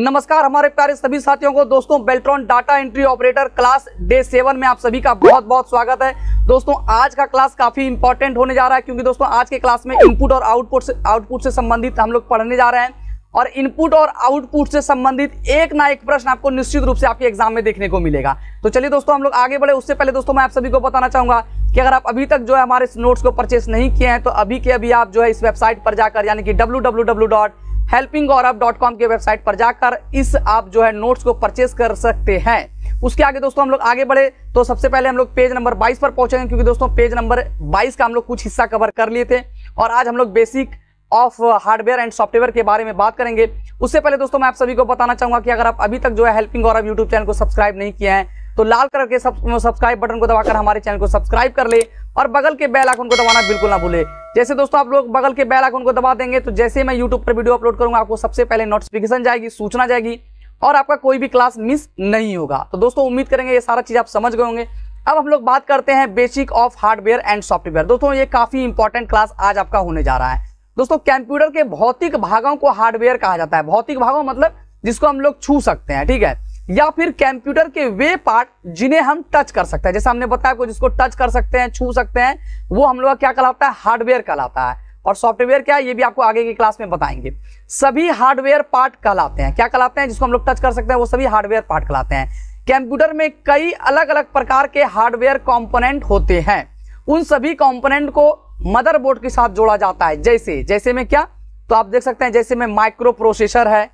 नमस्कार हमारे प्यारे सभी साथियों को दोस्तों Beltron data entry operator class day seven में आप सभी का बहुत बहुत स्वागत है दोस्तों आज का क्लास काफी इंपॉर्टेंट होने जा रहा है क्योंकि दोस्तों आज के क्लास में इनपुट और आउटपुट से आउटपुट से संबंधित हम लोग पढ़ने जा रहे हैं और इनपुट और आउटपुट से संबंधित एक ना एक प्रश्न आपको निश्चित रूप से आपके एग्जाम में देखने को मिलेगा तो चलिए दोस्तों हम लोग आगे बढ़े उससे पहले दोस्तों मैं आप सभी को बताना चाहूंगा कि अगर आप अभी तक जो है हमारे नोट्स को परचेस नहीं किए हैं तो अभी के अभी आप जो है इस वेबसाइट पर जाकर यानी कि W helping Gaurav dot com की वेबसाइट पर जाकर इस आप जो है नोट्स को परचेस कर सकते हैं उसके आगे दोस्तों हम लोग आगे बढ़े तो सबसे पहले हम लोग पेज नंबर 22 पर पहुंचेंगे क्योंकि दोस्तों पेज नंबर 22 का हम लोग कुछ हिस्सा कवर कर लिए थे और आज हम लोग basic of hardware and software के बारे में बात करेंगे उससे पहले दोस्तों मैं आप सभी को बताना चाहूंगा कि अगर आप अभी तक जो है हेल्पिंग गौरव यूट्यूब चैनल को सब्सक्राइब नहीं किया है तो लाल कलर के सब्सक्राइब बटन को दबाकर हमारे चैनल को सब्सक्राइब कर ले और बगल के बेल आइकन को दबाना बिल्कुल ना भूले जैसे दोस्तों आप लोग बगल के बैल आइकन को दबा देंगे तो जैसे मैं यूट्यूब पर वीडियो अपलोड करूंगा आपको सबसे पहले नोटिफिकेशन जाएगी सूचना जाएगी और आपका कोई भी क्लास मिस नहीं होगा तो दोस्तों उम्मीद करेंगे ये सारा चीज़ आप समझ गए होंगे अब हम लोग बात करते हैं basic of hardware and software दोस्तों ये काफ़ी इंपॉर्टेंट क्लास आज आपका होने जा रहा है दोस्तों कंप्यूटर के भौतिक भागों को हार्डवेयर कहा जाता है भौतिक भागों मतलब जिसको हम लोग छू सकते हैं ठीक है या फिर कंप्यूटर के वे पार्ट जिन्हें हम टच कर सकते हैं जैसे हमने बताया जिसको टच कर सकते हैं छू सकते हैं वो हम लोग क्या कहलाता है हार्डवेयर कहलाता है और सॉफ्टवेयर क्या है ये भी आपको आगे की क्लास में बताएंगे सभी हार्डवेयर पार्ट कहलाते हैं क्या कहलाते हैं जिसको हम लोग टच कर सकते हैं वो सभी हार्डवेयर पार्ट कहलाते हैं कंप्यूटर में कई अलग अलग प्रकार के हार्डवेयर कॉम्पोनेंट होते हैं उन सभी कॉम्पोनेंट को मदरबोर्ड के साथ जोड़ा जाता है जैसे जैसे में क्या तो आप देख सकते हैं जैसे में माइक्रो प्रोसेसर है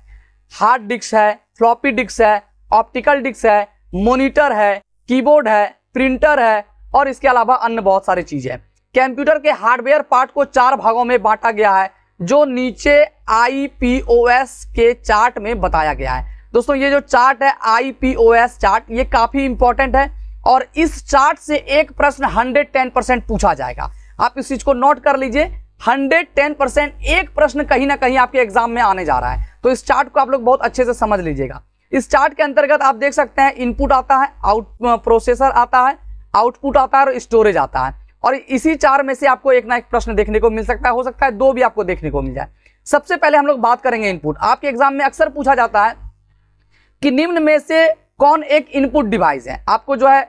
हार्ड डिस्क है फ्लॉपी डिस्क है ऑप्टिकल डिस्क है मोनिटर है कीबोर्ड है प्रिंटर है और इसके अलावा अन्य बहुत सारी चीज़ है कंप्यूटर के हार्डवेयर पार्ट को चार भागों में बांटा गया है जो नीचे आई के चार्ट में बताया गया है दोस्तों ये जो चार्ट है आई चार्ट ये काफी इंपॉर्टेंट है और इस चार्ट से एक प्रश्न 110 परसेंट पूछा जाएगा आप इस चीज को नोट कर लीजिए 110 परसेंट एक प्रश्न कहीं ना कहीं आपके एग्जाम में आने जा रहा है तो इस चार्ट को आप लोग बहुत अच्छे से समझ लीजिएगा इस चार्ट के अंतर्गत आप देख सकते हैं इनपुट आता है आउट प्रोसेसर आता है आउटपुट आता है और स्टोरेज आता है और इसी चार में से आपको एक ना एक प्रश्न देखने को मिल सकता है हो सकता है दो भी आपको देखने को मिल जाए सबसे पहले हम लोग बात करेंगे इनपुट आपके एग्जाम में अक्सर पूछा जाता है कि निम्न में से कौन एक इनपुट डिवाइस है आपको जो है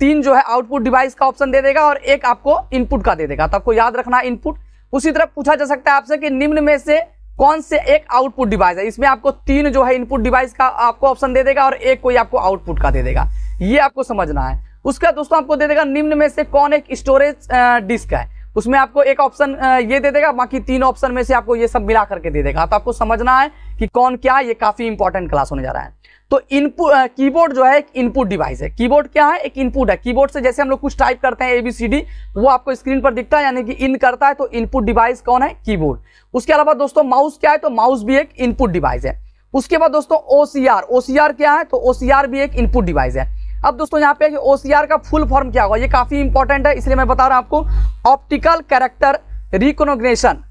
तीन जो है आउटपुट डिवाइस का ऑप्शन दे देगा और एक आपको इनपुट का दे देगा तो आपको याद रखना इनपुट उसी तरह पूछा जा सकता है आपसे कि निम्न में से कौन से एक आउटपुट डिवाइस है इसमें आपको तीन जो है इनपुट डिवाइस का आपको ऑप्शन दे देगा और एक कोई आपको आउटपुट का दे देगा ये आपको समझना है उसका दोस्तों आपको दे देगा निम्न में से कौन एक स्टोरेज डिस्क है उसमें आपको एक ऑप्शन ये दे देगा बाकी तीन ऑप्शन में से आपको ये सब मिला करके दे देगा तो आपको समझना है कि कौन क्या है ये काफी इंपॉर्टेंट क्लास होने जा रहा है तो इनपुट कीबोर्ड जो है एक इनपुट डिवाइस है कीबोर्ड क्या है एक इनपुट है कीबोर्ड से जैसे हम लोग कुछ टाइप करते हैं एबीसीडी वो आपको स्क्रीन पर दिखता है यानी कि इन करता है तो इनपुट डिवाइस कौन है कीबोर्ड उसके अलावा दोस्तों माउस क्या है तो माउस भी एक इनपुट डिवाइस है उसके बाद दोस्तों ओसीआर ओसीआर क्या है तो ओसीआर भी एक इनपुट डिवाइस है अब दोस्तों यहाँ पे ओसीआर का फुल फॉर्म क्या होगा ये काफी इंपॉर्टेंट है इसलिए मैं बता रहा हूं आपको ऑप्टिकल कैरेक्टर रिकोनोग्नेशन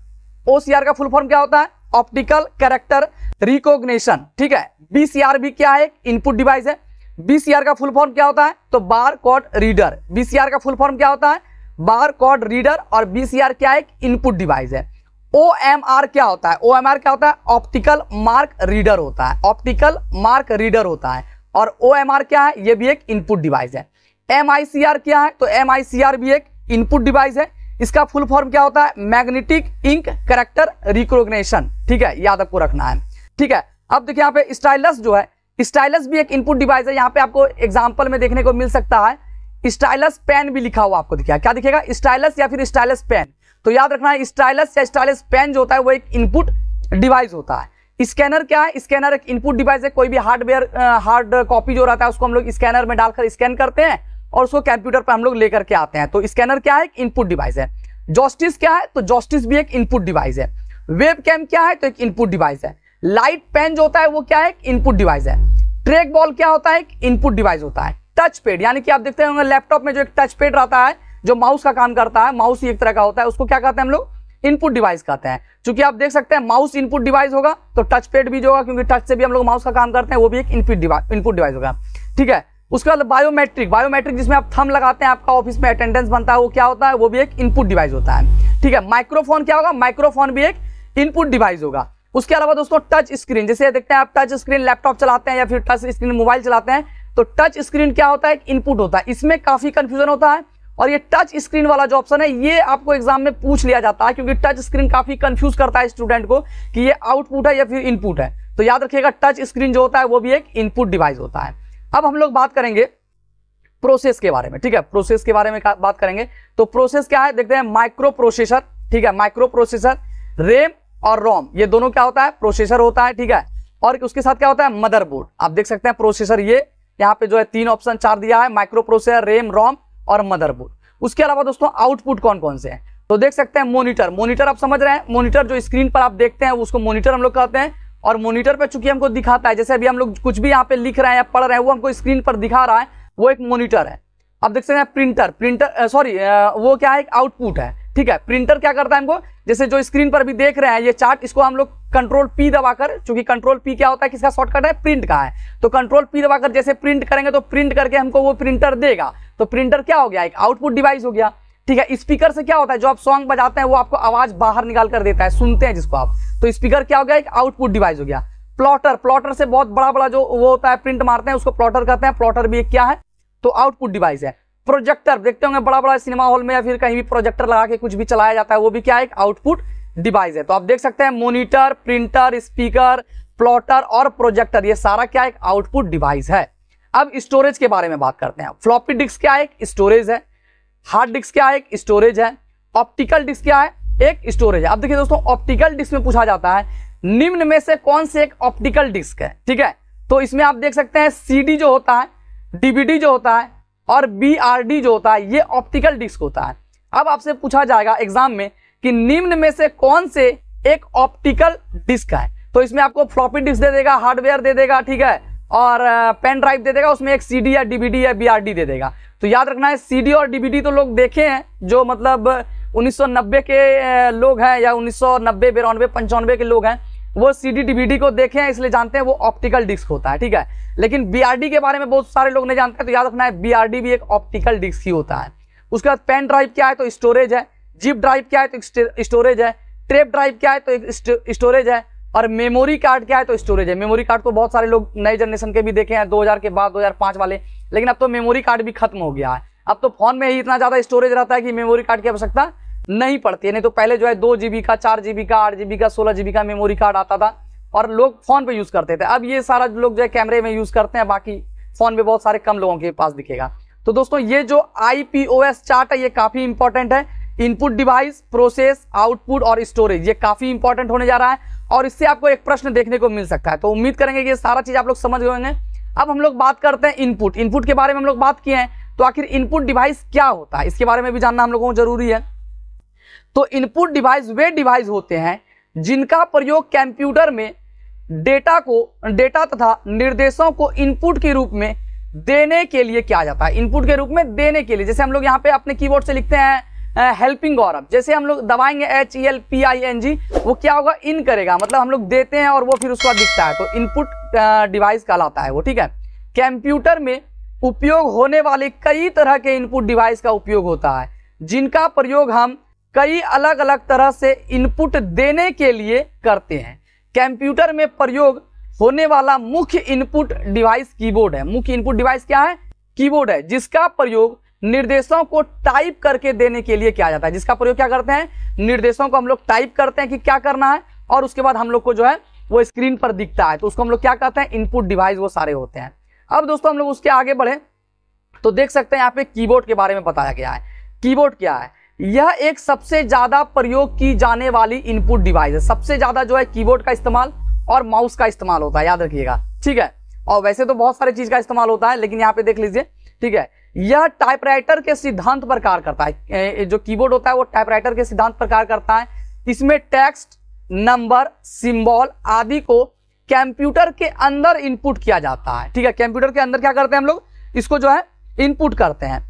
ओसीआर का फुल फॉर्म क्या होता है ऑप्टिकल कैरेक्टर रिकॉग्निशन ठीक है बीसीआर भी क्या है इनपुट डिवाइस है बीसीआर का फुल फॉर्म क्या होता है तो बार कॉड रीडर बीसीआर का फुल फॉर्म क्या होता है बार कॉड रीडर और बीसीआर क्या है इनपुट डिवाइस है ओ एम आर क्या होता है ओ एम आर क्या होता है ऑप्टिकल मार्क रीडर होता है ऑप्टिकल मार्क रीडर होता है और ओ एम आर क्या है ये भी एक इनपुट डिवाइस है एम आई सी आर क्या है तो एम आई सी आर भी एक इनपुट डिवाइस है इसका फुल फॉर्म क्या होता है मैग्नेटिक इंक करेक्टर रिकोगनेशन ठीक है याद आपको रखना है ठीक है अब देखिए यहाँ पे स्टाइलस जो है स्टाइलस भी एक इनपुट डिवाइस है यहाँ पे आपको एग्जाम्पल में देखने को मिल सकता है स्टाइलस पेन भी लिखा हुआ आपको दिखेगा क्या दिखेगा स्टाइलस या फिर स्टाइलस पेन तो याद रखना है स्टाइलस या स्टाइलस पेन जो होता है वो एक इनपुट डिवाइस होता है स्कैनर क्या है स्कैनर एक इनपुट डिवाइस है कोई भी हार्डवेयर हार्ड कॉपी जो रहता है उसको हम लोग स्कैनर में डालकर स्कैन करते हैं और उसको कंप्यूटर पर हम लोग लेकर के आते हैं तो स्कैनर क्या है इनपुट डिवाइस है जॉस्टिस क्या है तो जॉस्टिस भी एक इनपुट डिवाइस है वेब कैम क्या है तो एक इनपुट डिवाइस है लाइट पेन जो होता है वो क्या है इनपुट डिवाइस है ट्रैक बॉल क्या होता है इनपुट डिवाइस होता है टच पेड यानी कि आप देखते होंगे लैपटॉप में जो एक टच पेड रहता है जो माउस का काम करता है माउस एक तरह का होता है उसको क्या कहते हैं हम लोग इनपुट डिवाइस कहते हैं क्योंकि आप देख सकते हैं माउस इनपुट डिवाइस होगा तो टच पेड भी जो होगा क्योंकि टच से भी हम लोग माउस का काम करते हैं वो भी एक इनपुट डिवाइस इनपुट डिवाइस होगा ठीक है उसके बाद बायोमेट्रिक बायोमेट्रिक जिसमें आप थम लगाते हैं आपका ऑफिस में अटेंडेंस बनता है वो क्या होता है वो भी एक इनपुट डिवाइस होता है ठीक है माइक्रोफोन क्या होगा माइक्रोफोन भी एक इनपुट डिवाइस होगा उसके अलावा दोस्तों टच स्क्रीन जैसे देखते हैं आप टच स्क्रीन लैपटॉप चलाते हैं या फिर टच स्क्रीन मोबाइल चलाते हैं तो टच स्क्रीन क्या होता है एक इनपुट होता है इसमें काफी कंफ्यूजन होता है और ये टच स्क्रीन वाला जो ऑप्शन है ये आपको एग्जाम में पूछ लिया जाता है क्योंकि टच स्क्रीन काफी कंफ्यूज करता है स्टूडेंट को कि ये आउटपुट है या फिर इनपुट है तो याद रखिएगा टच स्क्रीन जो होता है वो भी एक इनपुट डिवाइस होता है अब हम लोग बात करेंगे प्रोसेस के बारे में ठीक है प्रोसेस के बारे में बात करेंगे तो प्रोसेस क्या है देखते हैं माइक्रो प्रोसेसर ठीक है माइक्रो प्रोसेसर रेम और रोम ये दोनों क्या होता है प्रोसेसर होता है ठीक है और उसके साथ क्या होता है मदरबोर्ड आप देख सकते हैं प्रोसेसर ये यहाँ पे जो है तीन ऑप्शन चार दिया है माइक्रो प्रोसेसर रेम रोम और मदरबोर्ड उसके अलावा दोस्तों आउटपुट कौन कौन से हैं तो देख सकते हैं मोनिटर मोनिटर आप समझ रहे हैं मोनिटर जो स्क्रीन पर आप देखते हैं उसको मोनिटर हम लोग कहते हैं और मोनिटर पर चूंकि हमको दिखाता है जैसे अभी हम लोग कुछ भी यहाँ पे लिख रहे हैं या पढ़ रहे हैं वो हमको स्क्रीन पर दिखा रहा है वो एक मोनिटर है अब देख सकते हैं प्रिंटर प्रिंटर सॉरी वो क्या है एक आउटपुट है ठीक है प्रिंटर क्या करता है हमको जैसे जो स्क्रीन पर भी देख रहे हैं ये चार्ट इसको हम लोग कंट्रोल पी दबाकर चूंकि कंट्रोल पी क्या होता है किसका शॉर्टकट है प्रिंट का है तो कंट्रोल पी दबाकर जैसे प्रिंट करेंगे तो प्रिंट करके हमको वो प्रिंटर देगा तो प्रिंटर क्या हो गया एक आउटपुट डिवाइस हो गया ठीक है स्पीकर से क्या होता है जो आप सॉन्ग बजाते हैं वो आपको आवाज बाहर निकाल कर देता है सुनते हैं जिसको आप तो स्पीकर क्या हो गया एक आउटपुट डिवाइस हो गया प्लॉटर प्लॉटर से बहुत बड़ा बड़ा जो वो होता है प्रिंट मारते हैं उसको प्लॉटर कहते हैं प्लॉटर भी एक क्या है तो आउटपुट डिवाइस है प्रोजेक्टर देखते होंगे बड़ा बड़ा सिनेमा हॉल में या फिर कहीं भी प्रोजेक्टर लगा के कुछ भी चलाया जाता है वो भी क्या है एक आउटपुट डिवाइस है तो आप देख सकते हैं मोनिटर प्रिंटर स्पीकर प्लॉटर और प्रोजेक्टर ये सारा क्या एक आउटपुट डिवाइस है अब स्टोरेज के बारे में बात करते हैं फ्लॉपी डिस्क क्या एक स्टोरेज है हार्ड डिस्क क्या है एक स्टोरेज है ऑप्टिकल डिस्क क्या है एक स्टोरेज है अब देखिए दोस्तों ऑप्टिकल डिस्क में पूछा जाता है निम्न में से कौन से एक ऑप्टिकल डिस्क है ठीक है तो इसमें आप देख सकते हैं सी जो होता है डीबीडी जो होता है और बी जो होता है ये ऑप्टिकल डिस्क होता है अब आपसे पूछा जाएगा एग्जाम में कि निम्न में से कौन से एक ऑप्टिकल डिस्क है तो इसमें आपको फ्लॉपी डिस्क दे देगा हार्डवेयर दे देगा ठीक है और पेन ड्राइव दे देगा उसमें एक सीडी या डीवीडी या बीआरडी दे देगा तो याद रखना है सीडी और डीवीडी तो लोग देखे हैं जो मतलब 1990 के लोग हैं या 1990 बिरानवे पंचानवे के लोग हैं वो सीडी डीवीडी को देखे हैं इसलिए जानते हैं वो ऑप्टिकल डिस्क होता है ठीक है लेकिन बीआरडी के बारे में बहुत सारे लोग नहीं जानते तो याद रखना है बी भी एक ऑप्टिकल डिस्क ही होता है उसके बाद पेन ड्राइव क्या है तो स्टोरेज है जिप ड्राइव क्या है तो स्टोरेज है ट्रेप ड्राइव क्या है तो एक स्टोरेज है और मेमोरी कार्ड क्या है तो स्टोरेज है मेमोरी कार्ड तो बहुत सारे लोग नए जनरेशन के भी देखे हैं 2000 के बाद 2005 वाले लेकिन अब तो मेमोरी कार्ड भी खत्म हो गया है अब तो फोन में ही इतना ज़्यादा स्टोरेज रहता है कि मेमोरी कार्ड की आवश्यकता नहीं पड़ती है नहीं तो पहले जो है दो जीबी का चार जीबी का आठ जीबी का सोलह जीबी का मेमोरी कार्ड आता था और लोग फोन पे यूज़ करते थे अब ये सारा लोग जो है कैमरे में यूज़ करते हैं बाकी फोन में बहुत सारे कम लोगों के पास दिखेगा तो दोस्तों ये जो आई चार्ट है ये काफ़ी इंपॉर्टेंट है इनपुट डिवाइस प्रोसेस आउटपुट और स्टोरेज ये काफ़ी इंपॉर्टेंट होने जा रहा है और इससे आपको एक प्रश्न देखने को मिल सकता है तो उम्मीद करेंगे कि ये सारा चीज़ आप लोग समझ गए अब हम लोग बात करते हैं इनपुट इनपुट के बारे में हम लोग बात किए हैं तो आखिर इनपुट डिवाइस क्या होता है इसके बारे में भी जानना हम लोगों को जरूरी है तो इनपुट डिवाइस वे डिवाइस होते हैं जिनका प्रयोग कंप्यूटर में डेटा को डेटा तथा निर्देशों को इनपुट के रूप में देने के लिए किया जाता है इनपुट के रूप में देने के लिए जैसे हम लोग यहाँ पे अपने कीबोर्ड से लिखते हैं हेल्पिंग गौरव जैसे हम लोग दबाएंगे H E L P I N G वो क्या होगा इन करेगा मतलब हम लोग देते हैं और वो फिर उसका दिखता है तो इनपुट डिवाइस कहलाता है वो ठीक है कंप्यूटर में उपयोग होने वाले कई तरह के इनपुट डिवाइस का उपयोग होता है जिनका प्रयोग हम कई अलग अलग तरह से इनपुट देने के लिए करते हैं कंप्यूटर में प्रयोग होने वाला मुख्य इनपुट डिवाइस कीबोर्ड है मुख्य इनपुट डिवाइस क्या है कीबोर्ड है जिसका प्रयोग निर्देशों को टाइप करके देने के लिए किया जाता है जिसका प्रयोग क्या करते हैं निर्देशों को हम लोग टाइप करते हैं कि क्या करना है और उसके बाद हम लोग को जो है वो स्क्रीन पर दिखता है तो उसको हम लोग क्या कहते हैं इनपुट डिवाइस वो सारे होते हैं अब दोस्तों हम लोग उसके आगे बढ़े तो देख सकते हैं यहाँ पे कीबोर्ड के बारे में बताया गया है कीबोर्ड क्या है यह एक सबसे ज्यादा प्रयोग की जाने वाली इनपुट डिवाइस है सबसे ज्यादा जो है कीबोर्ड का इस्तेमाल और माउस का इस्तेमाल होता है याद रखिएगा ठीक है और वैसे तो बहुत सारे चीज का इस्तेमाल होता है लेकिन यहाँ पे देख लीजिए ठीक है यह टाइपराइटर के सिद्धांत पर कार्य करता है जो कीबोर्ड होता है वो टाइपराइटर के सिद्धांत पर कार्य करता है इसमें टेक्स्ट नंबर सिंबल आदि को कंप्यूटर के अंदर इनपुट किया जाता है ठीक है कंप्यूटर के अंदर क्या करते हैं हम लोग इसको जो है इनपुट करते हैं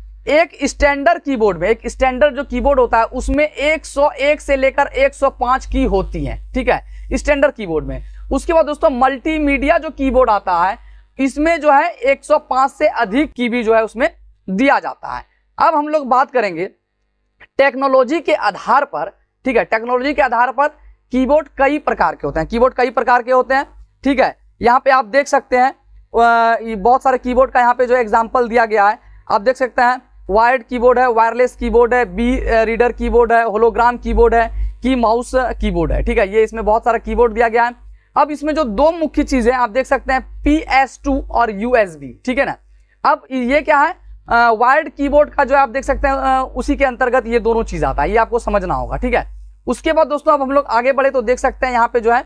एक स्टैंडर्ड कीबोर्ड में एक स्टैंडर्ड जो कीबोर्ड होता है उसमें 101 से लेकर 105 की होती है ठीक है स्टैंडर्ड कीबोर्ड में उसके बाद दोस्तों मल्टीमीडिया जो कीबोर्ड आता है इसमें जो है 105 से अधिक की भी जो है उसमें दिया जाता है अब हम लोग बात करेंगे टेक्नोलॉजी के आधार पर ठीक है टेक्नोलॉजी के आधार पर कीबोर्ड कई प्रकार के होते हैं कीबोर्ड कई प्रकार के होते हैं ठीक है यहाँ पे आप देख सकते हैं बहुत सारे कीबोर्ड का यहाँ पे जो एग्जाम्पल दिया गया है आप देख सकते हैं वायर्ड कीबोर्ड है वायरलेस कीबोर्ड है बी रीडर कीबोर्ड है होलोग्राम कीबोर्ड है की माउस कीबोर्ड है ठीक है ये इसमें बहुत सारा कीबोर्ड दिया गया है अब इसमें जो दो मुख्य चीजें आप देख सकते हैं पी एस टू और यू एस बी ठीक है ना अब ये क्या है वायर्ड कीबोर्ड का जो आप देख सकते हैं आ, उसी के अंतर्गत ये दोनों चीज आता है ये आपको समझना होगा ठीक है उसके बाद दोस्तों अब हम लोग आगे बढ़े तो देख सकते हैं यहाँ पे जो है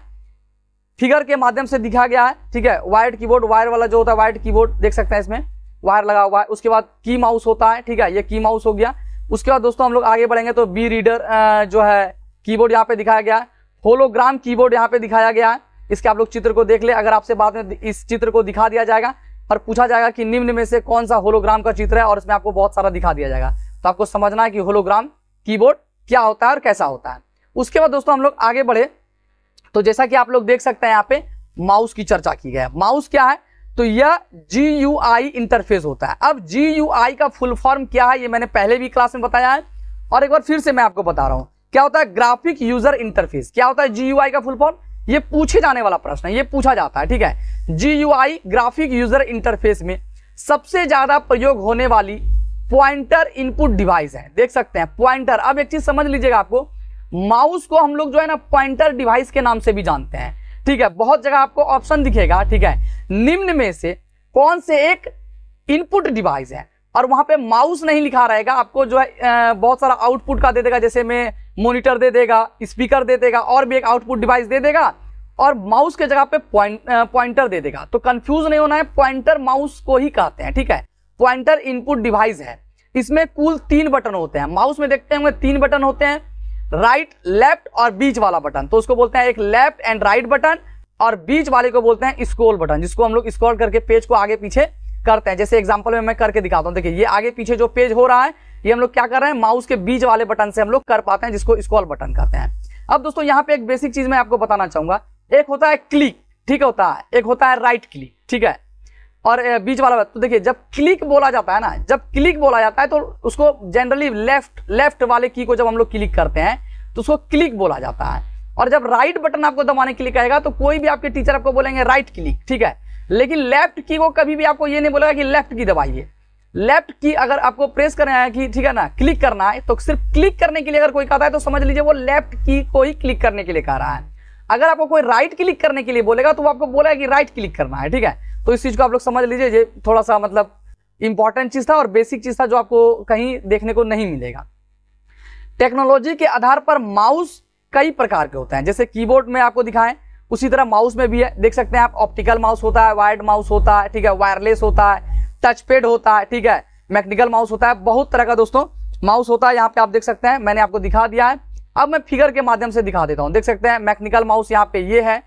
फिगर के माध्यम से दिखा गया है ठीक है वायर्ड कीबोर्ड वायर वाला जो होता है वायर्ड कीबोर्ड देख सकते हैं इसमें वायर लगा हुआ है उसके बाद की माउस होता है ठीक है ये की माउस हो गया उसके बाद दोस्तों हम लोग आगे बढ़ेंगे तो बी रीडर जो है कीबोर्ड यहाँ पे दिखाया गया है होलोग्राम कीबोर्ड यहाँ पे दिखाया गया है इसके आप लोग चित्र को देख ले अगर आपसे बाद में इस चित्र को दिखा दिया जाएगा और पूछा जाएगा कि निम्न में से कौन सा होलोग्राम का चित्र है और इसमें आपको बहुत सारा दिखा दिया जाएगा तो आपको समझना है कि होलोग्राम कीबोर्ड क्या होता है और कैसा होता है उसके बाद दोस्तों हम लोग आगे बढ़े तो जैसा कि आप लोग देख सकते हैं यहाँ पे माउस की चर्चा की गई है माउस क्या है तो यह जी यू आई इंटरफेस होता है अब जी यू आई का फुल फॉर्म क्या है ये मैंने पहले भी क्लास में बताया है और एक बार फिर से मैं आपको बता रहा हूं क्या होता है ग्राफिक यूजर इंटरफेस क्या होता है जी यू आई का फुल फॉर्म ये पूछे जाने वाला प्रश्न है ये पूछा जाता है ठीक है जी ग्राफिक यूजर इंटरफेस में सबसे ज्यादा प्रयोग होने वाली पॉइंटर इनपुट डिवाइस है देख सकते हैं पॉइंटर अब एक चीज समझ लीजिएगा आपको माउस को हम लोग जो है ना पॉइंटर डिवाइस के नाम से भी जानते हैं ठीक है बहुत जगह आपको ऑप्शन दिखेगा ठीक है निम्न में से कौन से एक इनपुट डिवाइस है और वहां पे माउस नहीं लिखा रहेगा आपको जो है बहुत सारा आउटपुट का दे देगा जैसे मैं मोनिटर दे देगा स्पीकर दे देगा और भी एक आउटपुट डिवाइस दे देगा और माउस के जगह पे पॉइंटर दे देगा तो कंफ्यूज नहीं होना है पॉइंटर माउस को ही कहते हैं ठीक है पॉइंटर इनपुट डिवाइस है इसमें कुल तीन बटन होते हैं माउस में देखते हैं तीन बटन होते हैं राइट लेफ्ट और बीच वाला बटन तो उसको बोलते हैं एक लेफ्ट एंड राइट बटन और बीच वाले को बोलते हैं स्कोल बटन जिसको हम लोग स्क्रॉल करके पेज को आगे पीछे करते हैं जैसे एग्जाम्पल में मैं करके दिखाता हूँ देखिए ये आगे पीछे जो पेज हो रहा है ये हम लोग क्या कर रहे हैं माउस के बीच वाले बटन से हम लोग कर पाते हैं जिसको स्कॉल बटन कहते हैं अब दोस्तों यहाँ पे एक बेसिक चीज मैं आपको बताना चाहूंगा एक होता है क्लिक ठीक होता है एक होता है राइट क्लिक ठीक है और बीच वाला तो देखिए जब क्लिक बोला जाता है ना जब क्लिक बोला जाता है तो उसको जनरली लेफ्ट लेफ्ट वाले की को जब हम लोग क्लिक करते हैं तो उसको क्लिक बोला जाता है और जब राइट बटन आपको दबाने के लिए कहेगा तो कोई भी आपके टीचर आपको बोलेंगे राइट क्लिक ठीक है लेकिन लेफ्ट की को कभी भी आपको ये नहीं बोलेगा कि लेफ्ट की दबाइए लेफ्ट की अगर आपको प्रेस करना है कि ठीक है ना क्लिक करना है तो सिर्फ क्लिक करने के लिए अगर कोई कहता है तो समझ लीजिए वो लेफ्ट की को ही क्लिक करने के लिए कह रहा है अगर आपको कोई राइट क्लिक करने के लिए बोलेगा तो वो आपको बोलेगा कि राइट क्लिक करना है ठीक है तो इस चीज को आप लोग समझ लीजिए ये थोड़ा सा मतलब इंपॉर्टेंट चीज था और बेसिक चीज था जो आपको कहीं देखने को नहीं मिलेगा टेक्नोलॉजी के आधार पर माउस कई प्रकार के होते हैं जैसे कीबोर्ड में आपको दिखाएं उसी तरह माउस में भी है देख सकते हैं आप ऑप्टिकल माउस होता है वायर्ड माउस होता है ठीक है वायरलेस होता है टच पेड होता है ठीक है मैकेनिकल माउस होता है बहुत तरह का दोस्तों माउस होता है यहाँ पे आप देख सकते हैं मैंने आपको दिखा दिया है अब मैं फिगर के माध्यम से दिखा देता हूँ देख सकते हैं मैकेनिकल माउस यहाँ पे ये है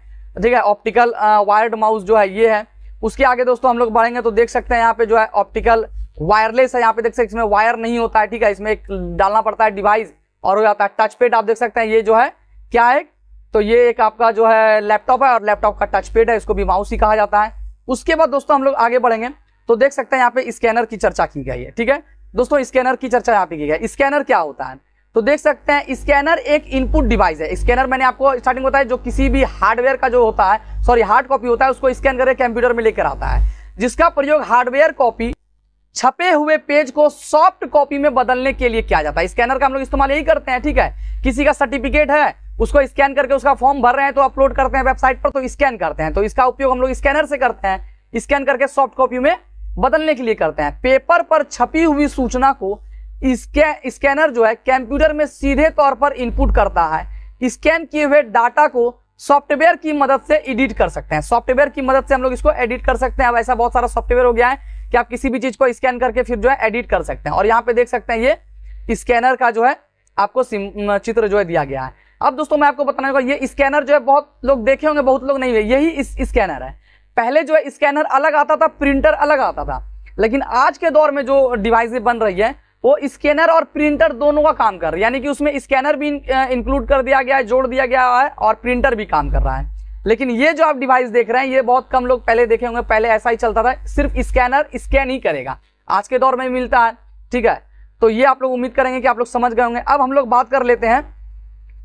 ठीक है ऑप्टिकल वायर्ड माउस जो है ये है उसके आगे दोस्तों हम लोग बढ़ेंगे तो देख सकते हैं यहाँ पे जो है ऑप्टिकल वायरलेस है यहाँ पे देख सकते हैं इसमें वायर नहीं होता है ठीक है इसमें एक डालना पड़ता है डिवाइस और हो जाता है टच पेड आप देख सकते हैं ये जो है क्या है तो ये एक आपका जो है लैपटॉप है और लैपटॉप का टच पेड है इसको भी माउस ही कहा जाता है उसके बाद दोस्तों हम लोग आगे बढ़ेंगे तो देख सकते हैं यहाँ पे स्कैनर की चर्चा की गई है ठीक है दोस्तों स्कैनर की चर्चा यहाँ पे की गई स्कैनर क्या होता है तो देख सकते हैं स्कैनर एक इनपुट डिवाइस है स्कैनर मैंने आपको स्टार्टिंग बताया जो किसी भी हार्डवेयर का जो होता है सॉरी हार्ड कॉपी होता है उसको स्कैन करके कंप्यूटर में लेकर आता है जिसका प्रयोग हार्डवेयर कॉपी छपे हुए पेज को सॉफ्ट कॉपी में बदलने के लिए किया जाता है स्कैनर का हम लोग इस्तेमाल यही करते हैं ठीक है किसी का सर्टिफिकेट है उसको स्कैन करके उसका फॉर्म भर रहे हैं तो अपलोड करते हैं वेबसाइट पर तो स्कैन करते हैं तो इसका उपयोग हम लोग स्कैनर से करते हैं स्कैन करके सॉफ्ट कॉपी में बदलने के लिए करते हैं पेपर पर छपी हुई सूचना को इसके स्कैनर जो है कंप्यूटर में सीधे तौर पर इनपुट करता है स्कैन किए हुए डाटा को सॉफ्टवेयर की मदद से एडिट कर सकते हैं सॉफ्टवेयर की मदद से हम लोग इसको एडिट कर सकते हैं अब ऐसा बहुत सारा सॉफ्टवेयर हो गया है कि आप किसी भी चीज को स्कैन करके फिर जो है एडिट कर सकते हैं और यहाँ पे देख सकते हैं ये स्कैनर का जो है आपको चित्र जो है दिया गया है अब दोस्तों मैं आपको बताने का ये स्कैनर जो है बहुत लोग देखे होंगे बहुत लोग नहीं यही इस स्कैनर है पहले जो है स्कैनर अलग आता था प्रिंटर अलग आता था लेकिन आज के दौर में जो डिवाइसें बन रही है वो स्कैनर और प्रिंटर दोनों का काम कर रहा है यानी कि उसमें स्कैनर भी इंक्लूड कर दिया गया है जोड़ दिया गया है और प्रिंटर भी काम कर रहा है लेकिन ये जो आप डिवाइस देख रहे हैं ये बहुत कम लोग पहले देखे होंगे पहले ऐसा ही चलता था सिर्फ स्कैनर स्कैन ही करेगा आज के दौर में मिलता है ठीक है तो ये आप लोग उम्मीद करेंगे कि आप लोग समझ गए होंगे अब हम लोग बात कर लेते हैं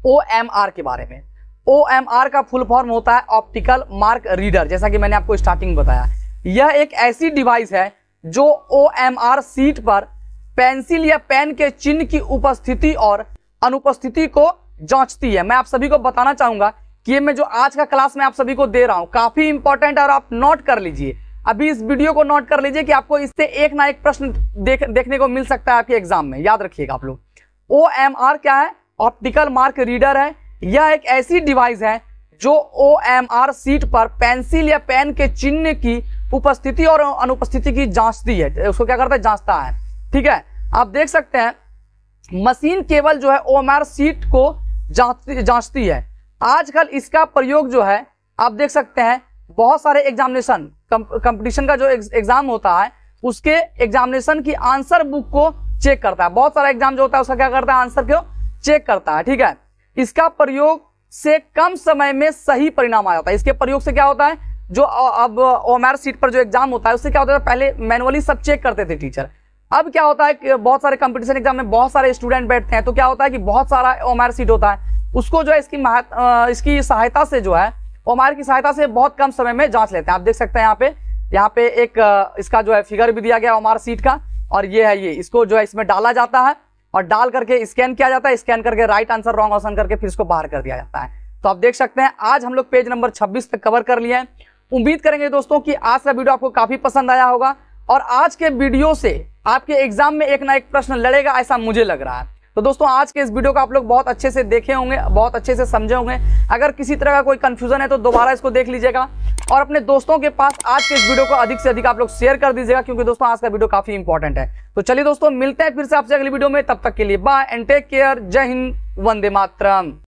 ओ एम आर के बारे में ओ एम आर का फुल फॉर्म होता है ऑप्टिकल मार्क रीडर जैसा कि मैंने आपको स्टार्टिंग बताया यह एक ऐसी डिवाइस है जो ओ एम आर सीट पर पेंसिल या पेन के चिन्ह की उपस्थिति और अनुपस्थिति को जांचती है मैं आप सभी को बताना चाहूंगा कि ये मैं जो आज का क्लास में आप सभी को दे रहा हूँ काफी इंपॉर्टेंट और आप नोट कर लीजिए अभी इस वीडियो को नोट कर लीजिए कि आपको इससे एक ना एक प्रश्न देख, देखने को मिल सकता है आपके एग्जाम में याद रखिएगा आप लोग ओ एम आर क्या है ऑप्टिकल मार्क रीडर है यह एक ऐसी डिवाइस है जो ओ एम आर सीट पर पेंसिल या पेन के चिन्ह की उपस्थिति और अनुपस्थिति की जांचती है उसको क्या करता है जांचता है ठीक है आप देख सकते हैं मशीन केवल जो है ओ एम आर सीट को जांचती है आजकल इसका प्रयोग जो है आप देख सकते हैं बहुत सारे एग्जामिनेशन कंपटीशन का जो एग्जाम होता है उसके एग्जामिनेशन की आंसर बुक को चेक करता है बहुत सारा एग्जाम जो होता है उसका क्या करता है आंसर क्यों चेक करता है ठीक है इसका प्रयोग से कम समय में सही परिणाम आ जाता है इसके प्रयोग से क्या होता है जो अब ओमैर सीट पर जो एग्जाम होता है उससे क्या होता है पहले मैनुअली सब चेक करते थे टीचर अब क्या होता है कि बहुत सारे कंपटीशन एग्जाम में बहुत सारे स्टूडेंट बैठते हैं तो क्या होता है कि बहुत सारा ओमैर सीट होता है उसको जो है इसकी इसकी सहायता से जो है ओमैर की सहायता से बहुत कम समय में जांच लेते हैं आप देख सकते हैं यहाँ पे यहाँ पे एक इसका जो है फिगर भी दिया गया ओमार सीट का और ये है ये इसको जो है इसमें डाला जाता है और डाल करके स्कैन किया जाता है स्कैन करके राइट आंसर रॉन्ग ऑप्शन करके फिर इसको बाहर कर दिया जाता है तो आप देख सकते हैं आज हम लोग पेज नंबर 26 तक कवर कर लिए हैं उम्मीद करेंगे दोस्तों कि आज का वीडियो आपको काफी पसंद आया होगा और आज के वीडियो से आपके एग्जाम में एक ना एक प्रश्न लड़ेगा ऐसा मुझे लग रहा है तो दोस्तों आज के इस वीडियो को आप लोग बहुत अच्छे से देखे होंगे बहुत अच्छे से समझे होंगे अगर किसी तरह का कोई कंफ्यूजन है तो दोबारा इसको देख लीजिएगा और अपने दोस्तों के पास आज के इस वीडियो को अधिक से अधिक आप लोग शेयर कर दीजिएगा क्योंकि दोस्तों आज का वीडियो काफी इंपॉर्टेंट है तो चलिए दोस्तों मिलते हैं फिर से आपसे अगली वीडियो में तब तक के लिए बाय एंड टेक केयर जय हिंद वंदे मातरम